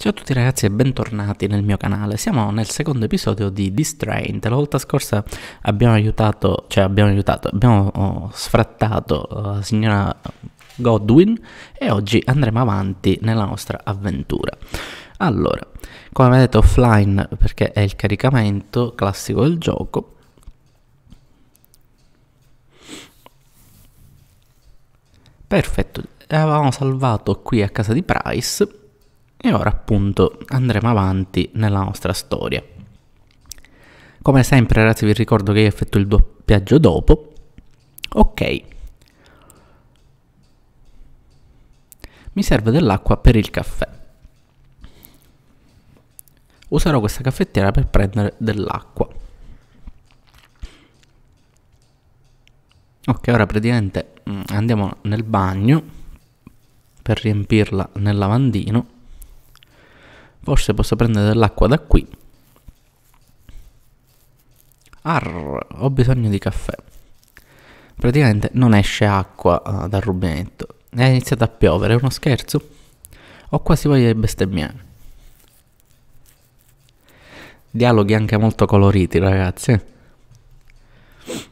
Ciao a tutti ragazzi e bentornati nel mio canale, siamo nel secondo episodio di Distraint, la volta scorsa abbiamo aiutato, cioè abbiamo aiutato, abbiamo oh, sfrattato oh, la signora Godwin e oggi andremo avanti nella nostra avventura. Allora, come vedete offline perché è il caricamento classico del gioco, Perfetto, avevamo salvato qui a casa di Price e ora appunto andremo avanti nella nostra storia. Come sempre ragazzi vi ricordo che io effetto il doppiaggio dopo. Ok. Mi serve dell'acqua per il caffè. Userò questa caffettiera per prendere dell'acqua. Ok, ora praticamente mm, andiamo nel bagno per riempirla nel lavandino Forse posso prendere dell'acqua da qui. Arr, ho bisogno di caffè. Praticamente non esce acqua eh, dal rubinetto. È iniziato a piovere, è uno scherzo? Ho quasi voglia di bestemmiare. Dialoghi anche molto coloriti, ragazzi. Eh.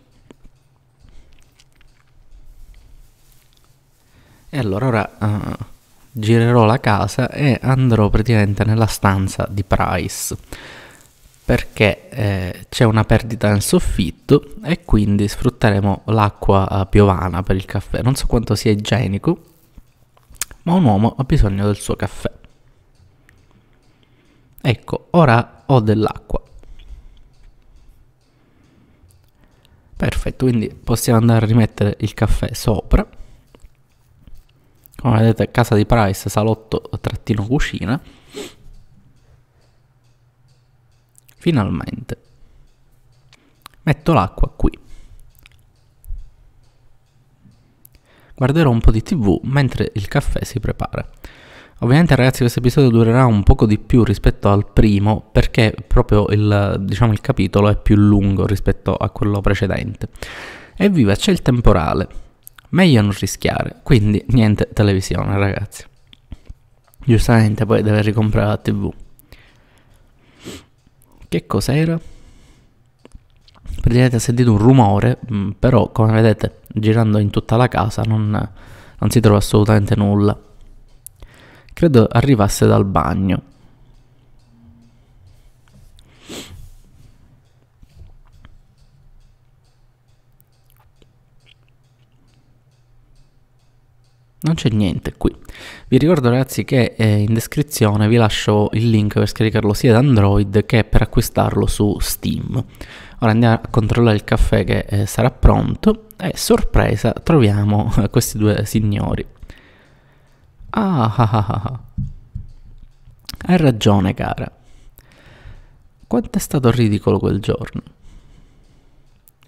E allora ora... Uh, girerò la casa e andrò praticamente nella stanza di Price perché eh, c'è una perdita nel soffitto e quindi sfrutteremo l'acqua eh, piovana per il caffè. Non so quanto sia igienico, ma un uomo ha bisogno del suo caffè. Ecco, ora ho dell'acqua. Perfetto, quindi possiamo andare a rimettere il caffè sopra come vedete casa di Price salotto trattino cucina finalmente metto l'acqua qui guarderò un po' di tv mentre il caffè si prepara Ovviamente ragazzi questo episodio durerà un poco di più rispetto al primo perché proprio il, diciamo, il capitolo è più lungo rispetto a quello precedente. Evviva, c'è il temporale meglio non rischiare. Quindi niente televisione, ragazzi. Giustamente poi deve ricomprare la TV. Che cos'era? Praticamente ha sentito un rumore, mm, però come vedete girando in tutta la casa non, non si trova assolutamente nulla. Credo arrivasse dal bagno. non c'è niente qui. Vi ricordo ragazzi che eh, in descrizione vi lascio il link per scaricarlo sia da Android che per acquistarlo su Steam. Ora andiamo a controllare il caffè che eh, sarà pronto e sorpresa troviamo eh, questi due signori. Ah, ah ah ah ah. Hai ragione cara. Quanto è stato ridicolo quel giorno.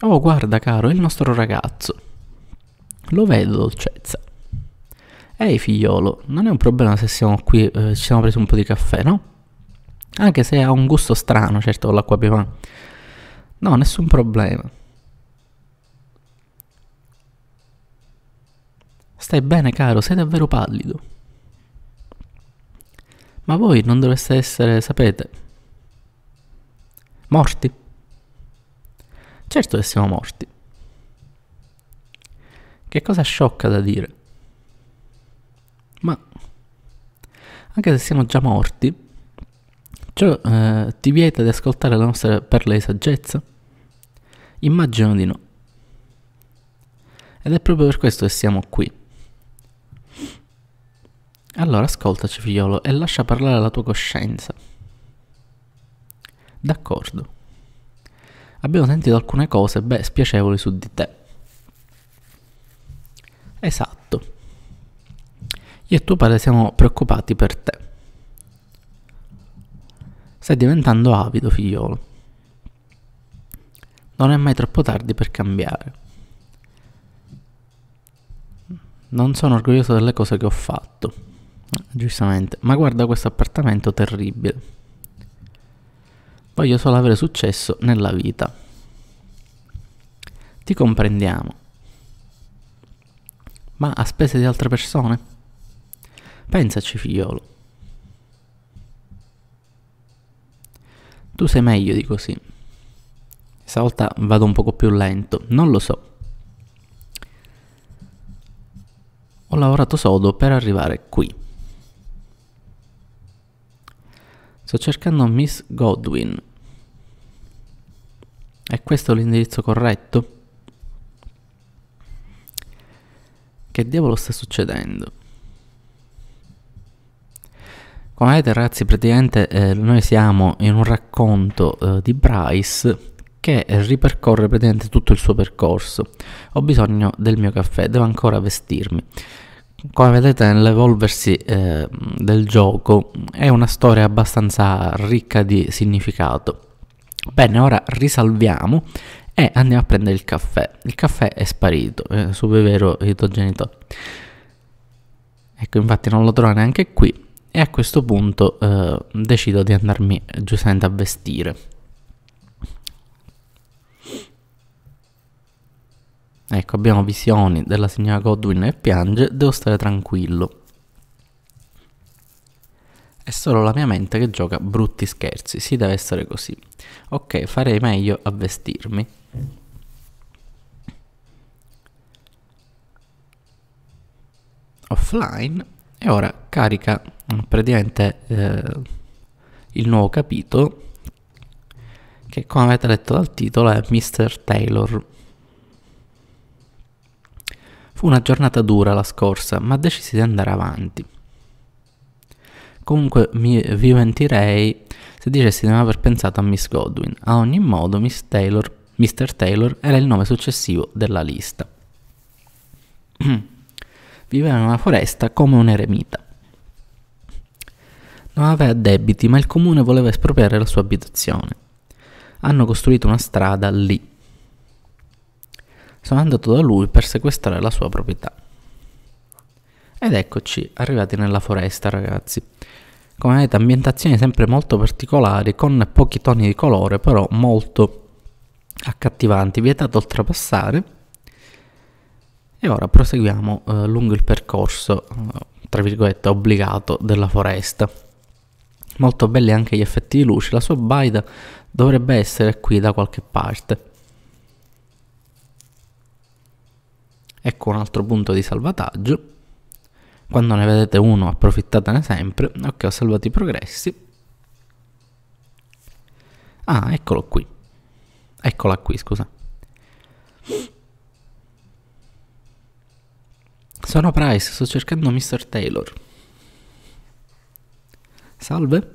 Oh guarda caro, è il nostro ragazzo. Lo vedo dolcezza. Ehi figliolo, non è un problema se siamo qui, eh, ci siamo presi un po' di caffè, no? Anche se ha un gusto strano, certo, con l'acqua piovana. No, nessun problema. Stai bene, caro, sei davvero pallido. Ma voi non dovreste essere, sapete, morti? Certo che siamo morti. Che cosa sciocca da dire. anche se siamo già morti, ciò eh, ti vieta di ascoltare la nostra perla di saggezza? Immagino di no. Ed è proprio per questo che siamo qui. Allora ascoltaci, figliolo, e lascia parlare la tua coscienza. D'accordo. Abbiamo sentito alcune cose, beh, spiacevoli su di te. Esatto. Io e tuo padre siamo preoccupati per te. Stai diventando avido, figliolo. Non è mai troppo tardi per cambiare. Non sono orgoglioso delle cose che ho fatto. Giustamente, ma guarda questo appartamento terribile. Voglio solo avere successo nella vita. Ti comprendiamo. Ma a spese di altre persone? Pensaci, figliolo. Tu sei meglio di così. Stavolta vado un poco più lento, non lo so. Ho lavorato sodo per arrivare qui. Sto cercando Miss Godwin. È questo l'indirizzo corretto? Che diavolo sta succedendo? Come vedete ragazzi praticamente eh, noi siamo in un racconto eh, di Bryce che ripercorre praticamente tutto il suo percorso. Ho bisogno del mio caffè, devo ancora vestirmi. Come vedete nell'evolversi eh, del gioco è una storia abbastanza ricca di significato. Bene, ora risalviamo e andiamo a prendere il caffè. Il caffè è sparito, eh, super vero il tuo genitore. Ecco, infatti non lo trova neanche qui e a questo punto eh, decido di andarmi eh, giustamente a vestire. Ecco, abbiamo visioni della signora Godwin e piange, devo stare tranquillo. È solo la mia mente che gioca brutti scherzi, si deve essere così. Ok, farei meglio a vestirmi. Offline e ora carica mm, praticamente eh, il nuovo capitolo che come avete letto dal titolo è Mr. Taylor. Fu una giornata dura la scorsa, ma decisi di andare avanti. Comunque mi, vi mentirei se dicessi di non aver pensato a Miss Godwin. A ogni modo, Miss Taylor, Mr. Taylor era il nome successivo della lista. Viveva in una foresta come un eremita. Non aveva debiti, ma il comune voleva espropriare la sua abitazione. Hanno costruito una strada lì. Sono andato da lui per sequestrare la sua proprietà. Ed eccoci, arrivati nella foresta, ragazzi. Come vedete, ambientazioni sempre molto particolari, con pochi toni di colore, però molto accattivanti. Vietato oltrepassare e ora proseguiamo eh, lungo il percorso, eh, tra virgolette, obbligato della foresta. Molto belli anche gli effetti di luce, la sua baida dovrebbe essere qui da qualche parte. Ecco un altro punto di salvataggio. Quando ne vedete uno approfittatene sempre. Ok, ho salvato i progressi. Ah, eccolo qui. Eccola qui, scusa. Sono Price, sto cercando Mr. Taylor. Salve?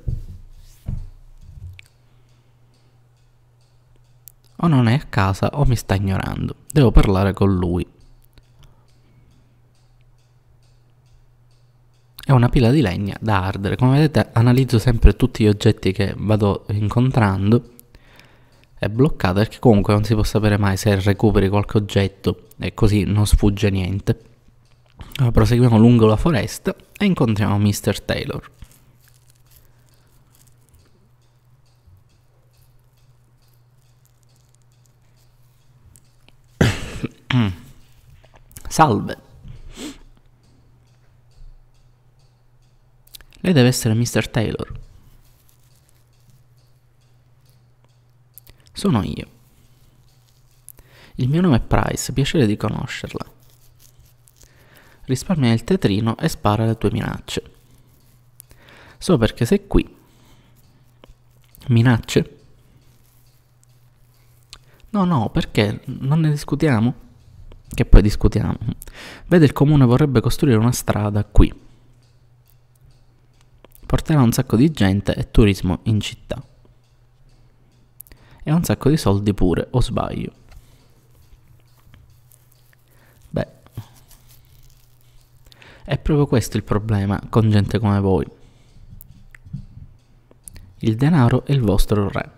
O non è a casa o mi sta ignorando. Devo parlare con lui. È una pila di legna da ardere. Come vedete analizzo sempre tutti gli oggetti che vado incontrando. È bloccata perché comunque non si può sapere mai se recuperi qualche oggetto e così non sfugge niente. Proseguiamo lungo la foresta e incontriamo Mr. Taylor. Salve. Lei deve essere Mr. Taylor. Sono io. Il mio nome è Price, piacere di conoscerla risparmia il tetrino e spara le tue minacce. Solo perché se qui. Minacce? No, no, perché non ne discutiamo? Che poi discutiamo. Vede, il comune vorrebbe costruire una strada qui. Porterà un sacco di gente e turismo in città. E un sacco di soldi pure, o sbaglio. È proprio questo il problema con gente come voi. Il denaro è il vostro re.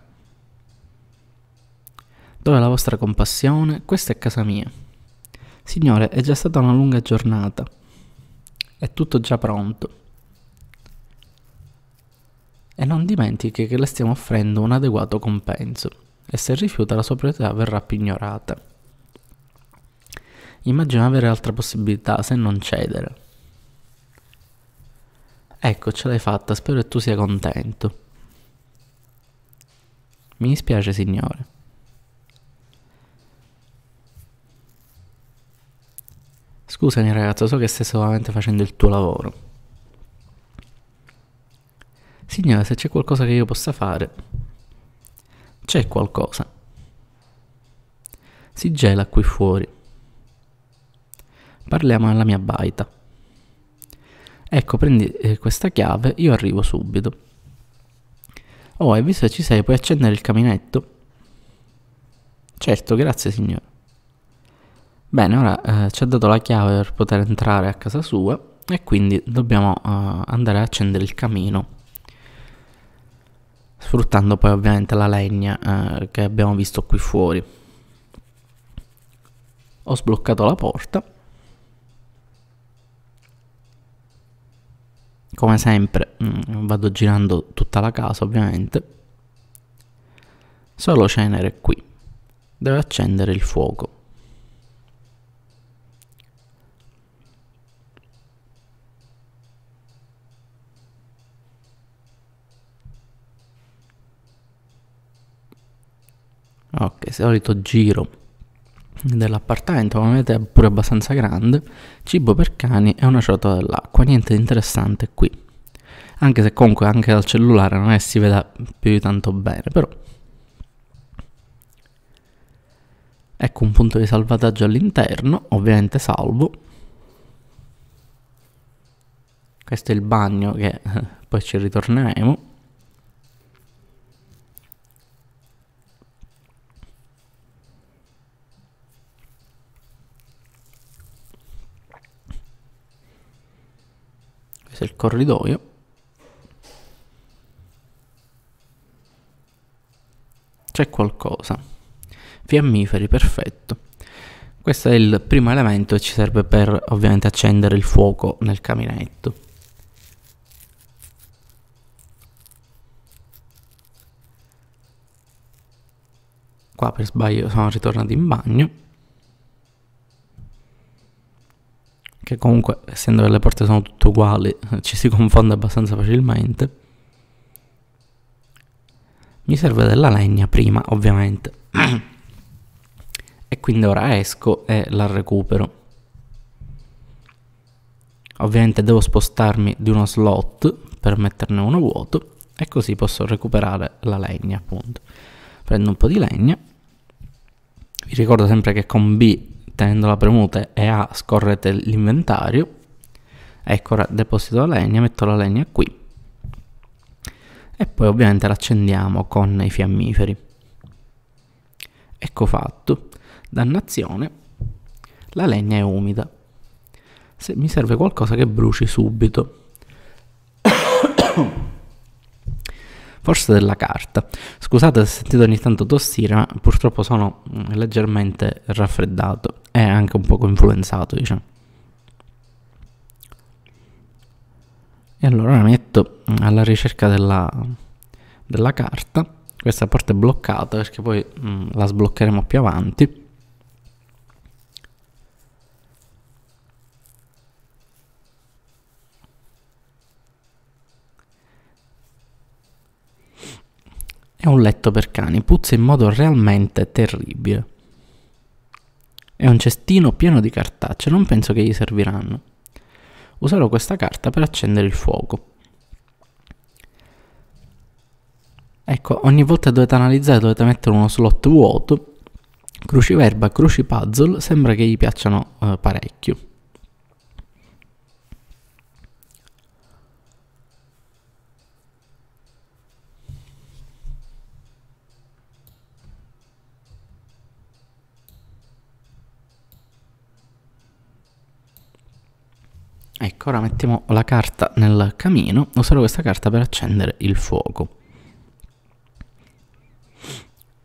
Dove è la vostra compassione, questa è casa mia. Signore, è già stata una lunga giornata. È tutto già pronto. E non dimentichi che le stiamo offrendo un adeguato compenso e se rifiuta la sua proprietà verrà pignorata. Immagina avere altra possibilità se non cedere. Ecco, ce l'hai fatta, spero che tu sia contento. Mi dispiace, signore. Scusami ragazzo, so che stai solamente facendo il tuo lavoro. Signore, se c'è qualcosa che io possa fare... C'è qualcosa. Si gela qui fuori. Parliamo alla mia baita ecco prendi eh, questa chiave, io arrivo subito. Oh, hai visto che ci sei? Puoi accendere il caminetto? Certo, grazie signore. Bene, ora eh, ci ha dato la chiave per poter entrare a casa sua e quindi dobbiamo eh, andare a accendere il camino. Sfruttando poi ovviamente la legna eh, che abbiamo visto qui fuori. Ho sbloccato la porta come sempre mm, vado girando tutta la casa ovviamente solo cenere qui deve accendere il fuoco ok solito giro dell'appartamento, come vedete è pure abbastanza grande, cibo per cani e una ciotola dell'acqua, niente di interessante qui. Anche se comunque anche dal cellulare non è si veda più di tanto bene, però... Ecco un punto di salvataggio all'interno, ovviamente salvo. Questo è il bagno che eh, poi ci ritorneremo. Questo è il corridoio. C'è qualcosa. Fiammiferi, perfetto. Questo è il primo elemento che ci serve per ovviamente accendere il fuoco nel caminetto. Qua per sbaglio sono ritornato in bagno. che comunque essendo che le porte sono tutte uguali ci si confonde abbastanza facilmente. Mi serve della legna prima, ovviamente. e quindi ora esco e la recupero. Ovviamente devo spostarmi di uno slot per metterne uno vuoto e così posso recuperare la legna appunto. Prendo un po' di legna. Vi ricordo sempre che con B tendola premuta e A scorrete l'inventario ecco ora deposito la legna metto la legna qui e poi ovviamente l'accendiamo con i fiammiferi ecco fatto dannazione la legna è umida se mi serve qualcosa che bruci subito forse della carta. Scusate se sentite ogni tanto tossire, ma purtroppo sono mm, leggermente raffreddato e anche un poco influenzato, diciamo. E allora la metto mm, alla ricerca della, della carta. Questa porta è bloccata perché poi mh, mm, la sbloccheremo più avanti. un letto per cani, puzza in modo realmente terribile. È un cestino pieno di cartacce, non penso che gli serviranno. Userò questa carta per accendere il fuoco. Ecco, ogni volta dovete analizzare, dovete mettere uno slot vuoto. Cruciverba, crucipuzzle, sembra che gli piacciono eh, parecchio. Ecco, ora mettiamo la carta nel camino, userò questa carta per accendere il fuoco.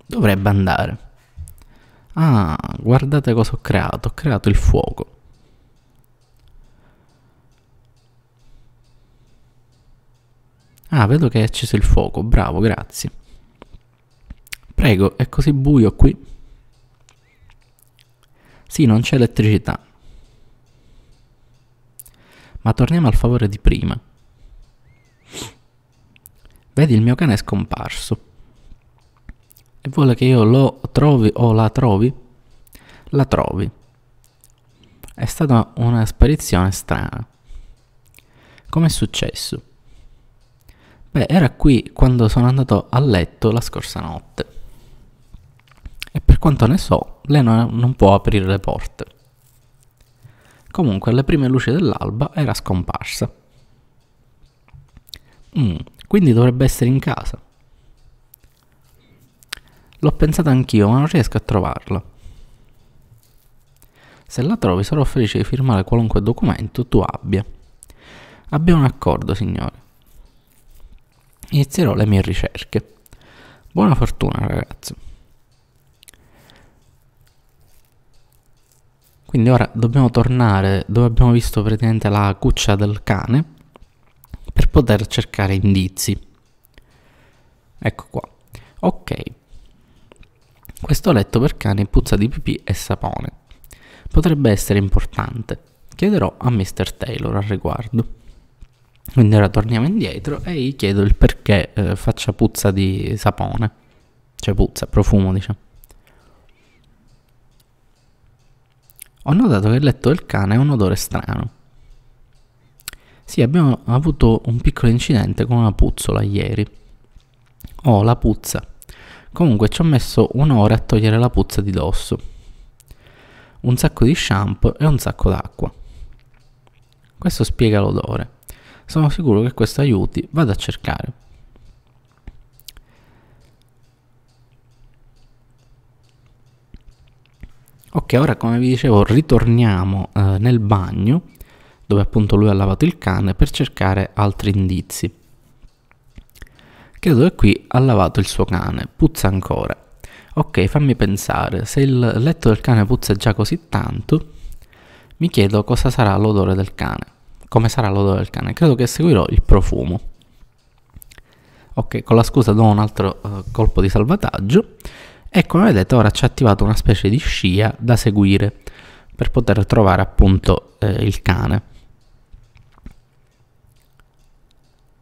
Dovrebbe andare. Ah, guardate cosa ho creato, ho creato il fuoco. Ah, vedo che è acceso il fuoco, bravo, grazie. Prego, è così buio qui? Sì, non c'è elettricità. Ma torniamo al favore di prima. Vedi, il mio cane è scomparso. E vuole che io lo trovi o la trovi? La trovi. È stata una sparizione strana. Com'è successo? Beh, era qui quando sono andato a letto la scorsa notte. E per quanto ne so, lei non, può aprire le porte. Comunque alle prime luci dell'alba era scomparsa. Mm, quindi dovrebbe essere in casa. L'ho pensata anch'io, ma non riesco a trovarla. Se la trovi sarò felice di firmare qualunque documento tu abbia. Abbiamo un accordo, signore. Inizierò le mie ricerche. Buona fortuna, ragazzi. Quindi ora dobbiamo tornare dove abbiamo visto praticamente la cuccia del cane per poter cercare indizi. Ecco qua. Ok. Questo letto per cane puzza di pipì e sapone. Potrebbe essere importante. Chiederò a Mr. Taylor al riguardo. Quindi ora torniamo indietro e gli chiedo il perché eh, faccia puzza di sapone, cioè puzza, profumo diciamo. Ho notato che il letto del cane ha un odore strano. Sì, abbiamo avuto un piccolo incidente con una puzzola ieri. Oh, la puzza. Comunque ci ho messo un'ora a togliere la puzza di dosso. Un sacco di shampoo e un sacco d'acqua. Questo spiega l'odore. Sono sicuro che questo aiuti, vado a cercare. Ok, ora come vi dicevo ritorniamo eh, nel bagno dove appunto lui ha lavato il cane per cercare altri indizi. Credo che qui ha lavato il suo cane, puzza ancora. Ok, fammi pensare, se il letto del cane puzza già così tanto, mi chiedo cosa sarà l'odore del cane. Come sarà l'odore del cane? Credo che seguirò il profumo. Ok, con la scusa do un altro eh, colpo di salvataggio e ecco, come vedete ora ci ha attivato una specie di scia da seguire per poter trovare appunto eh, il cane.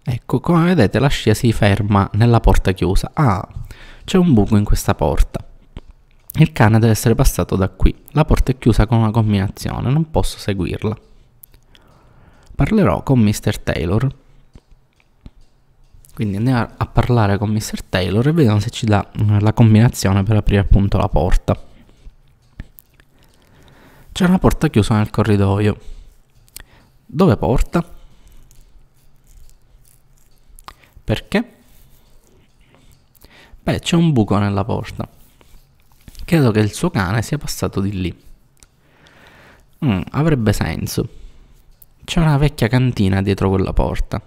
Ecco, come vedete la scia si ferma nella porta chiusa. Ah, c'è un buco in questa porta. Il cane deve essere passato da qui. La porta è chiusa con una combinazione, non posso seguirla. Parlerò con Mr. Taylor quindi andiamo a parlare con Mr. Taylor e vediamo se ci dà eh, la combinazione per aprire appunto la porta. C'è una porta chiusa nel corridoio. Dove porta? Perché? Beh, c'è un buco nella porta. Credo che il suo cane sia passato di lì. Mm, avrebbe senso. C'è una vecchia cantina dietro quella porta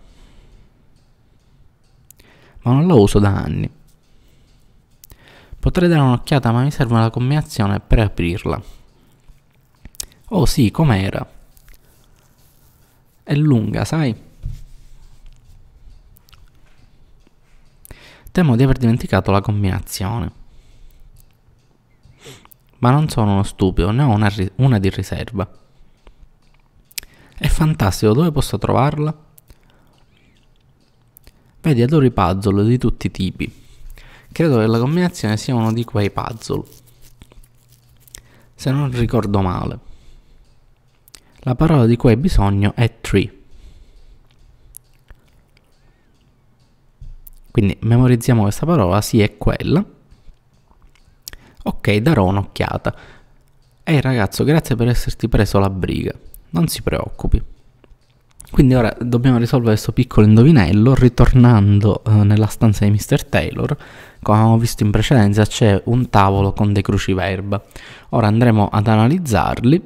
ma non la uso da anni. Potrei dare un'occhiata, ma mi serve una combinazione per aprirla. Oh sì, com'era? È lunga, sai? Temo di aver dimenticato la combinazione. Ma non sono uno stupido, ne ho una, una di riserva. È fantastico, dove posso trovarla? Vedi adoro i puzzle di tutti i tipi. Credo che la combinazione sia uno di quei puzzle. Se non ricordo male. La parola di cui hai bisogno è tree. Quindi memorizziamo questa parola, sì è quella. Ok, darò un'occhiata. Ehi ragazzo, grazie per esserti preso la briga. Non si preoccupi. Quindi ora dobbiamo risolvere questo piccolo indovinello ritornando eh, nella stanza di Mr. Taylor. Come abbiamo visto in precedenza c'è un tavolo con dei cruciverba. Ora andremo ad analizzarli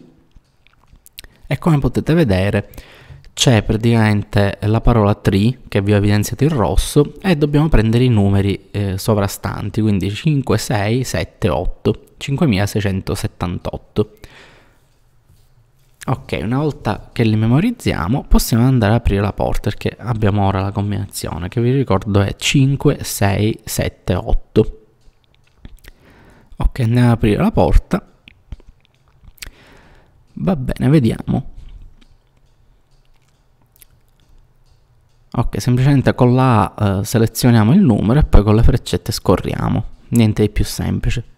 e come potete vedere c'è praticamente la parola tree che vi ho evidenziato in rosso e dobbiamo prendere i numeri eh, sovrastanti, quindi 5, 6, 7, 8, 5678. Ok, una volta che li memorizziamo possiamo andare ad aprire la porta perché abbiamo ora la combinazione che vi ricordo è 5, 6, 7, 8. Ok, andiamo ad aprire la porta. Va bene, vediamo. Ok, semplicemente con la A eh, selezioniamo il numero e poi con le freccette scorriamo. Niente di più semplice.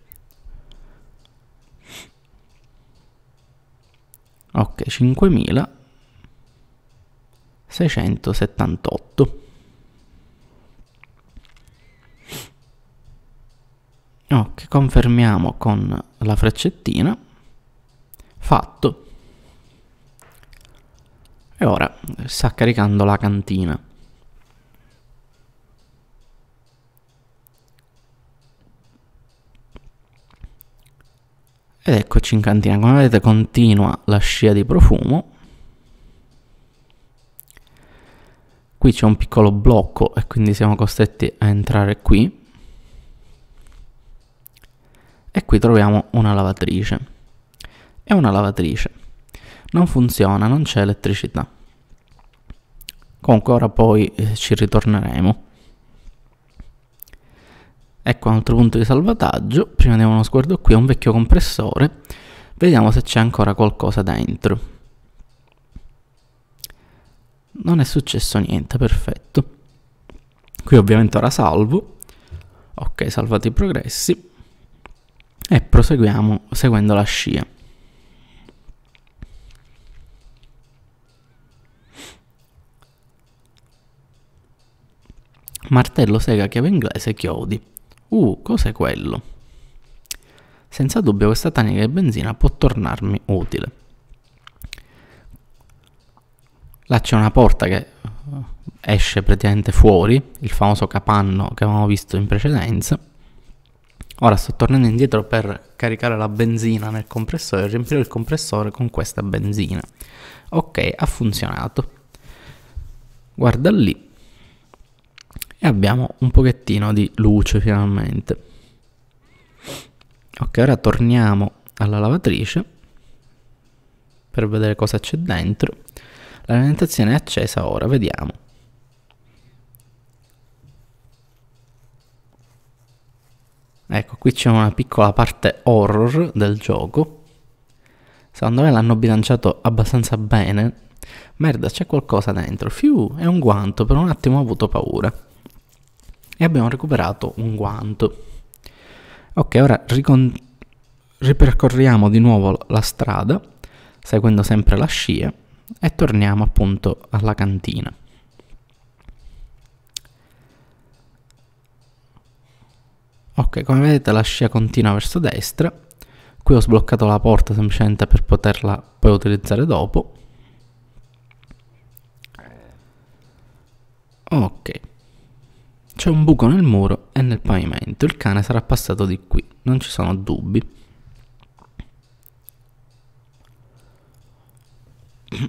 ok 5678 ok confermiamo con la freccettina fatto e ora sta caricando la cantina Ed eccoci in cantina, come vedete continua la scia di profumo. Qui c'è un piccolo blocco e quindi siamo costretti a entrare qui. E qui troviamo una lavatrice. È una lavatrice. Non funziona, non c'è elettricità. Comunque ora poi eh, ci ritorneremo. Ecco un altro punto di salvataggio, prima diamo uno sguardo qui a un vecchio compressore, vediamo se c'è ancora qualcosa dentro. Non è successo niente, perfetto. Qui ovviamente ora salvo, ok salvati i progressi e proseguiamo seguendo la scia. martello sega chiave inglese chiodi. Uh, cos'è quello? Senza dubbio questa tanica di benzina può tornarmi utile. Là c'è una porta che eh, esce praticamente fuori, il famoso capanno che avevamo visto in precedenza. Ora sto tornando indietro per caricare la benzina nel compressore e riempire il compressore con questa benzina. Ok, ha funzionato. Guarda lì, e abbiamo un pochettino di luce finalmente ok ora torniamo alla lavatrice per vedere cosa c'è dentro l'alimentazione è accesa ora vediamo ecco qui c'è una piccola parte horror del gioco secondo me l'hanno bilanciato abbastanza bene merda c'è qualcosa dentro fiu è un guanto per un attimo ho avuto paura e abbiamo recuperato un guanto. Ok, ora ripercorriamo di nuovo la strada, seguendo sempre la scia, e torniamo appunto alla cantina. Ok, come vedete la scia continua verso destra. Qui ho sbloccato la porta semplicemente per poterla poi utilizzare dopo. Ok. C'è un buco nel muro e nel pavimento, il cane sarà passato di qui, non ci sono dubbi.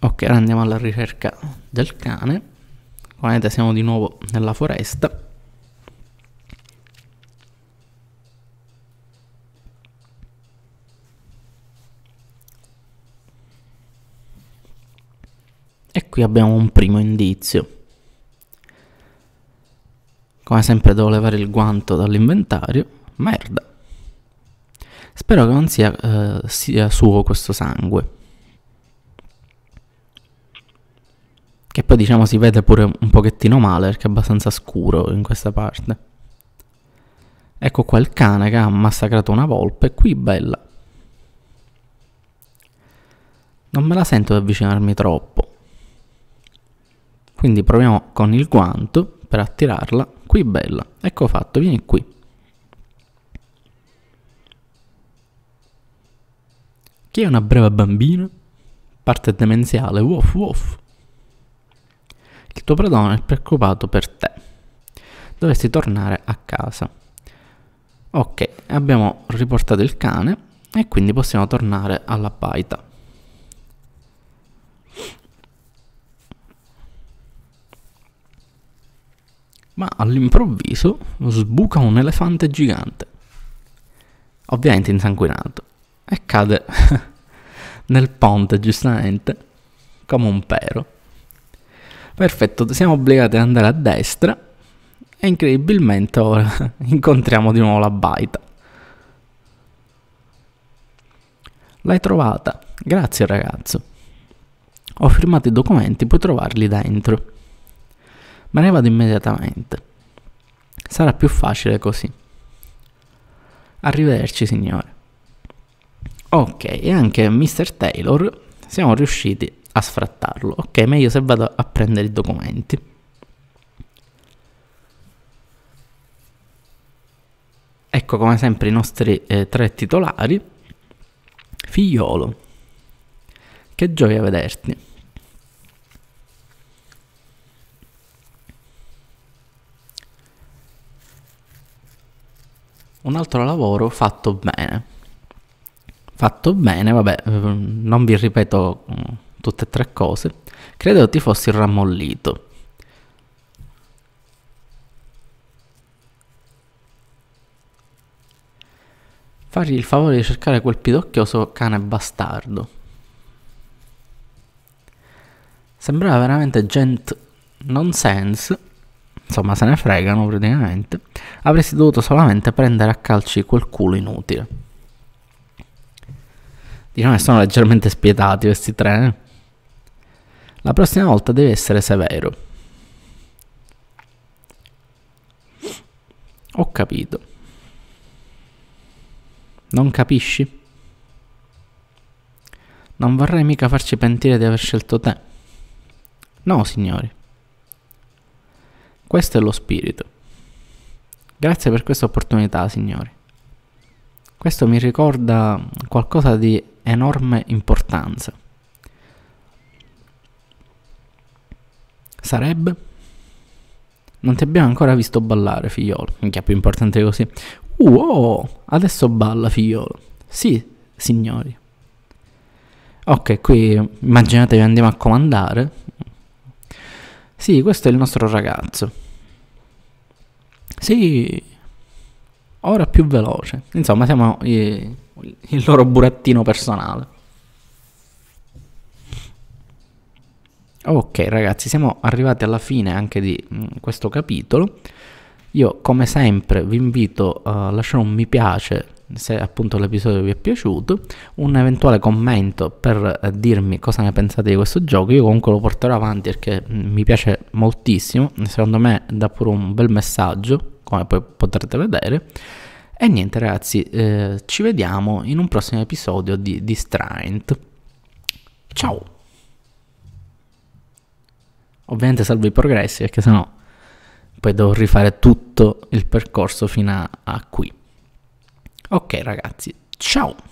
ok, ora andiamo alla ricerca del cane. Come vedete siamo di nuovo nella foresta. E qui abbiamo un primo indizio. Come sempre devo levare il guanto dall'inventario. Merda. Spero che non sia, eh, sia suo questo sangue. Che poi diciamo si vede pure un pochettino male perché è abbastanza scuro in questa parte. Ecco qua il cane che ha massacrato una volpe, qui bella. Non me la sento di avvicinarmi troppo. Quindi proviamo con il guanto per attirarla qui bella, ecco fatto, vieni qui. Chi è una brava bambina? Parte demenziale, woof woof. Il tuo padrone è preoccupato per te. Dovresti tornare a casa. Ok, abbiamo riportato il cane e quindi possiamo tornare alla baita. ma all'improvviso sbuca un elefante gigante, ovviamente insanguinato, e cade nel ponte giustamente, come un pero. Perfetto, siamo obbligati ad andare a destra e incredibilmente ora incontriamo di nuovo la baita. L'hai trovata, grazie ragazzo. Ho firmato i documenti, puoi trovarli dentro. Me ne vado immediatamente. Sarà più facile così. Arrivederci, signore. Ok, e anche Mr. Taylor siamo riusciti a sfrattarlo. Ok, meglio se vado a prendere i documenti. Ecco come sempre i nostri eh, tre titolari. Figliolo, che gioia vederti. un altro lavoro fatto bene. Fatto bene, vabbè, non vi ripeto mm, tutte e tre cose. Credo ti fossi rammollito. Fargli il favore di cercare quel pidocchioso cane bastardo. Sembrava veramente gent nonsense insomma se ne fregano praticamente, avresti dovuto solamente prendere a calci quel culo inutile. Diciamo che sono leggermente spietati questi tre. Eh. La prossima volta devi essere severo. Ho capito. Non capisci? Non vorrei mica farci pentire di aver scelto te. No, signori. Questo è lo spirito. Grazie per questa opportunità, signori. Questo mi ricorda qualcosa di enorme importanza. Sarebbe? Non ti abbiamo ancora visto ballare, figliolo. Minchia, più importante così. Wow, adesso balla, figliolo. Sì, signori. Ok, qui immaginatevi andiamo a comandare. Sì, questo è il nostro ragazzo. Sì, ora più veloce. Insomma, siamo il loro burattino personale. Ok ragazzi, siamo arrivati alla fine anche di mm, questo capitolo. Io come sempre vi invito a lasciare un mi piace se appunto l'episodio vi è piaciuto, un eventuale commento per eh, dirmi cosa ne pensate di questo gioco, io comunque lo porterò avanti perché mm, mi piace moltissimo, secondo me dà pure un bel messaggio, come poi potrete vedere. E niente ragazzi, eh, ci vediamo in un prossimo episodio di Distraint. Ciao! Ovviamente salvo i progressi perché sennò poi devo rifare tutto il percorso fino a, a qui. Ok ragazzi, ciao!